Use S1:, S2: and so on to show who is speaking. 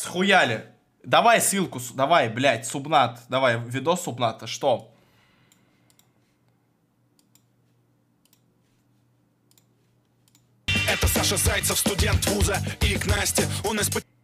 S1: Схуяли. Давай ссылку, давай, блядь, субнат. Давай, видос субната, что?
S2: Это Саша Зайцев, студент вуза, и к Насте он испытал...